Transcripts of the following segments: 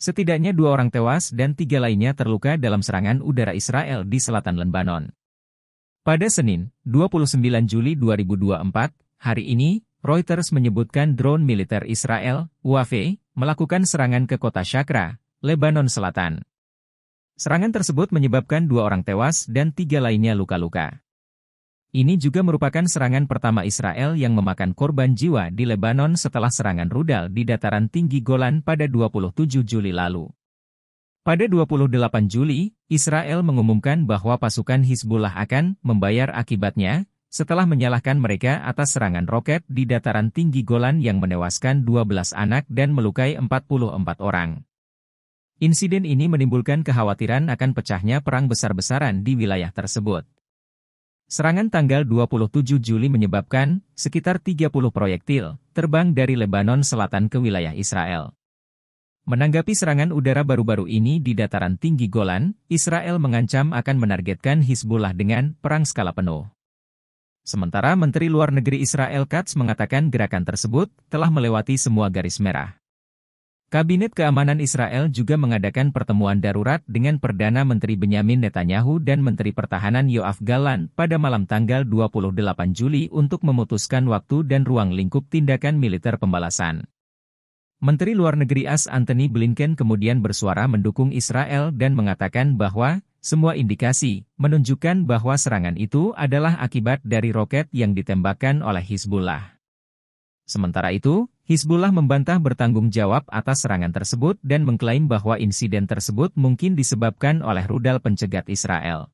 Setidaknya dua orang tewas dan tiga lainnya terluka dalam serangan udara Israel di selatan Lebanon. Pada Senin, 29 Juli 2024, hari ini, Reuters menyebutkan drone militer Israel, UAV, melakukan serangan ke kota Shakra, Lebanon Selatan. Serangan tersebut menyebabkan dua orang tewas dan tiga lainnya luka-luka. Ini juga merupakan serangan pertama Israel yang memakan korban jiwa di Lebanon setelah serangan rudal di dataran tinggi Golan pada 27 Juli lalu. Pada 28 Juli, Israel mengumumkan bahwa pasukan Hizbullah akan membayar akibatnya setelah menyalahkan mereka atas serangan roket di dataran tinggi Golan yang menewaskan 12 anak dan melukai 44 orang. Insiden ini menimbulkan kekhawatiran akan pecahnya perang besar-besaran di wilayah tersebut. Serangan tanggal 27 Juli menyebabkan sekitar 30 proyektil terbang dari Lebanon Selatan ke wilayah Israel. Menanggapi serangan udara baru-baru ini di dataran tinggi Golan, Israel mengancam akan menargetkan Hizbullah dengan perang skala penuh. Sementara Menteri Luar Negeri Israel Katz mengatakan gerakan tersebut telah melewati semua garis merah. Kabinet Keamanan Israel juga mengadakan pertemuan darurat dengan Perdana Menteri Benyamin Netanyahu dan Menteri Pertahanan Yoav Galan pada malam tanggal 28 Juli untuk memutuskan waktu dan ruang lingkup tindakan militer pembalasan. Menteri Luar Negeri As Anthony Blinken kemudian bersuara mendukung Israel dan mengatakan bahwa semua indikasi menunjukkan bahwa serangan itu adalah akibat dari roket yang ditembakkan oleh Hizbullah. Sementara itu, Hizbullah membantah bertanggung jawab atas serangan tersebut dan mengklaim bahwa insiden tersebut mungkin disebabkan oleh rudal pencegat Israel.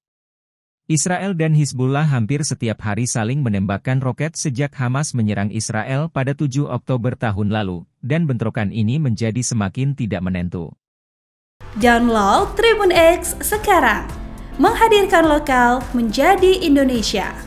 Israel dan Hizbullah hampir setiap hari saling menembakkan roket sejak Hamas menyerang Israel pada 7 Oktober tahun lalu, dan bentrokan ini menjadi semakin tidak menentu. Download Tribun X sekarang, menghadirkan lokal menjadi Indonesia.